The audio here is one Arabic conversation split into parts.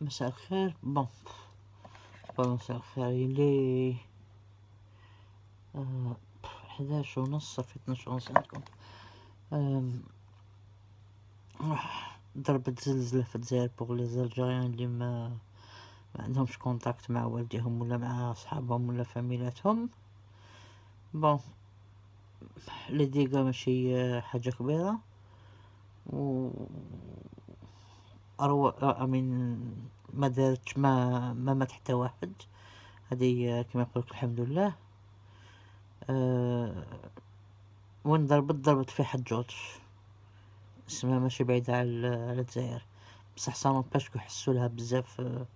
مساء الخير بون بون مساء الخير لي آه حداش ونص صافي اثناش ونص عندكم راح ضربت زلزلة في الجزائر بوغ لي زالجيريان لي ما ما عندهمش كونتاكت مع والديهم ولا مع صحابهم ولا فاميلاتهم بون لي ديغا ماشي euh، حاجة كبيرة و أرو آه، من ما دارت ما ما مات حتى واحد هذه آه، كما يقولك الحمد لله أه وين ضربت ضربت في حد جورج اسمها ماشي بعيدة على الجزائر بصح صانو باش كيحسوا لها بزاف آه،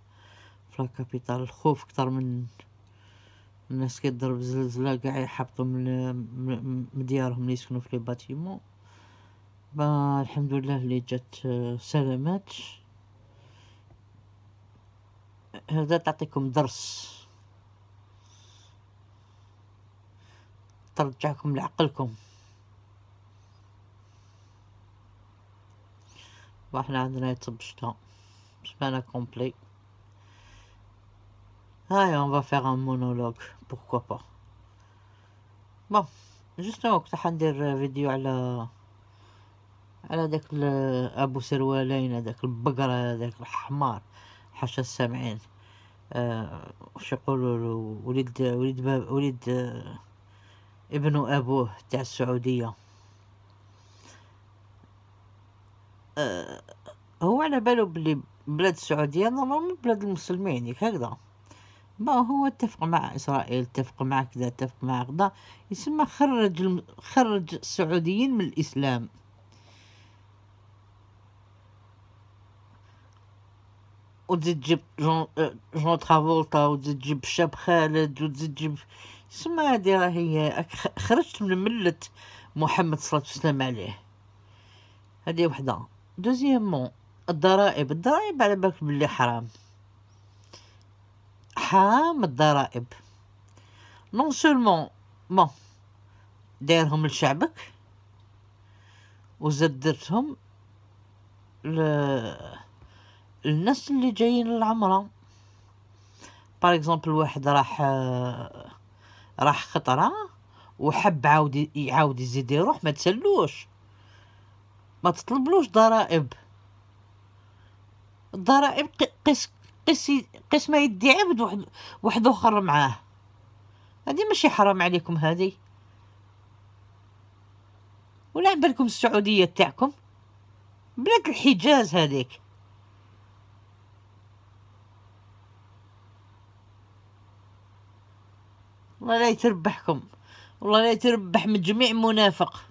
في لاكابيتال الخوف كتر من الناس كيضرب زلزلة كاع يحبطوا من ديارهم اللي يسكنوا في لي باتيمون الحمد لله اللي جات آه، سلامات هذا تعطيكم درس ترجعكم لعقلكم واحنا عندنا يتصب سبانا كومبلي هاي on va faire un monologue با pas bon كنت حندير فيديو على على داك ابو سروالين هذاك البقره هذاك الحمار حاشا السامعين آه واش يقولوا له ولد ولد باب ولد آه ابن ابوه تاع السعوديه آه هو على بالو بلي بلاد السعوديه نورمالمون بلاد المسلمين هكذا ما هو اتفق مع اسرائيل اتفق مع كذا اتفق مع كذا يسمى خرج خرج السعوديين من الاسلام وتجيب تجيب جون جون ترافولتا ودي تجيب شاب خالد وتجيب تجيب سما هادي راهي خرجت من ملة محمد صلى الله عليه وسلم عليه هادي وحده دوزيامون الضرائب الضرائب على بالك بلي حرام حرام الضرائب نون سولمون بون دايرهم لشعبك وزدرتهم درتهم ل الناس اللي جايين للعمره باغ اكزومبل واحد راح آه، راح خطره وحب عاود يعاود يزيد يروح ما تسلوش ما تطلبلوش ضرائب الضرائب قس قس قس ما يدي عبد واحد واحد اخر معاه هذه ماشي حرام عليكم هذه ولا عبالكم السعوديه تاعكم بلاد الحجاز هذيك والله لا يتربحكم والله لا يتربح من جميع منافق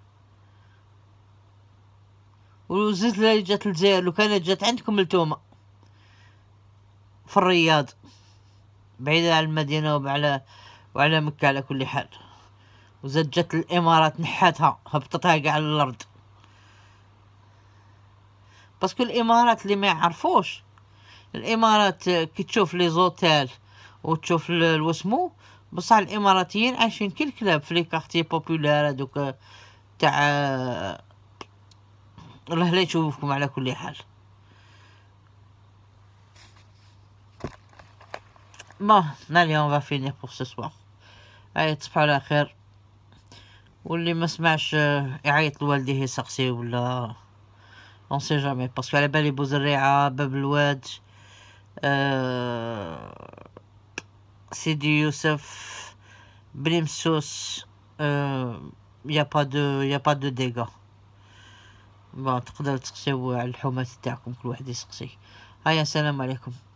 والزلزلة لا جات الجزائر لو كانت جات عندكم لتوما في الرياض بعيدة على المدينة وعلى وعلى مكة على كل حال وزاد جات الإمارات نحاتها هبطتها كاع على الأرض باسكو الإمارات اللي ما يعرفوش الإمارات كي تشوف لي زوتيل وتشوف الوسمو بصح الاماراتيين عايشين كل كلاب في لي كارتي بوبولار هذوك آه، تاع آه، الله لا يشوفكم على كل حال بون نا اليوم غا فيني بوغ سو سوار هاي تصبحوا على خير واللي ما سمعش آه، يعيط لوالديه يسقسي ولا اون سي جامي باسكو على بالي بوزريعه باب الواد أه سيدي يوسف بريمسوس آه يا با دو يا با دو ديغا بون تقدروا تسقسيو على الحومات تاعكم كل واحد يسقسي هيا السلام عليكم